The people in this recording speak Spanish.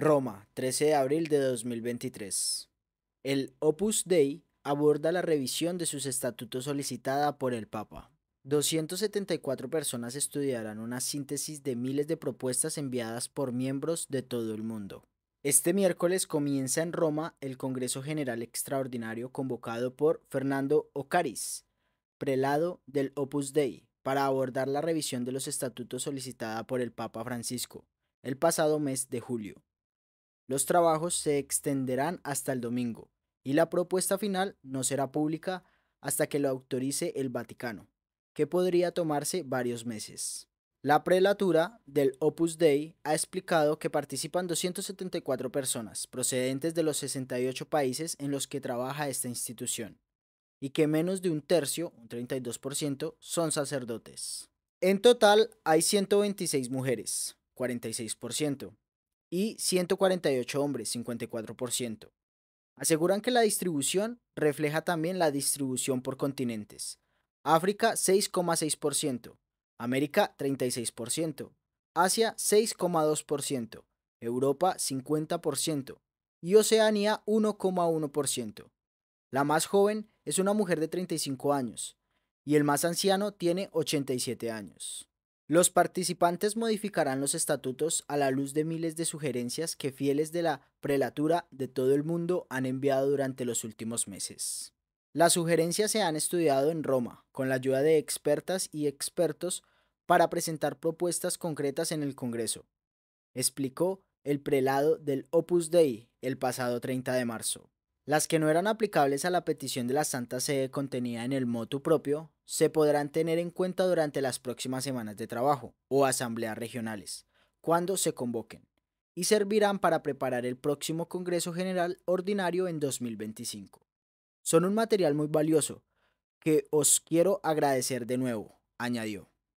Roma, 13 de abril de 2023. El Opus Dei aborda la revisión de sus estatutos solicitada por el Papa. 274 personas estudiarán una síntesis de miles de propuestas enviadas por miembros de todo el mundo. Este miércoles comienza en Roma el Congreso General Extraordinario convocado por Fernando Ocaris, prelado del Opus Dei, para abordar la revisión de los estatutos solicitada por el Papa Francisco el pasado mes de julio. Los trabajos se extenderán hasta el domingo y la propuesta final no será pública hasta que lo autorice el Vaticano, que podría tomarse varios meses. La prelatura del Opus Dei ha explicado que participan 274 personas procedentes de los 68 países en los que trabaja esta institución y que menos de un tercio, un 32%, son sacerdotes. En total hay 126 mujeres, 46%, y 148 hombres, 54%. Aseguran que la distribución refleja también la distribución por continentes. África 6,6%, América 36%, Asia 6,2%, Europa 50% y Oceanía 1,1%. La más joven es una mujer de 35 años y el más anciano tiene 87 años. Los participantes modificarán los estatutos a la luz de miles de sugerencias que fieles de la prelatura de todo el mundo han enviado durante los últimos meses. Las sugerencias se han estudiado en Roma, con la ayuda de expertas y expertos, para presentar propuestas concretas en el Congreso, explicó el prelado del Opus Dei el pasado 30 de marzo. Las que no eran aplicables a la petición de la Santa Sede contenida en el motu propio se podrán tener en cuenta durante las próximas semanas de trabajo o asambleas regionales, cuando se convoquen, y servirán para preparar el próximo Congreso General Ordinario en 2025. Son un material muy valioso, que os quiero agradecer de nuevo, añadió.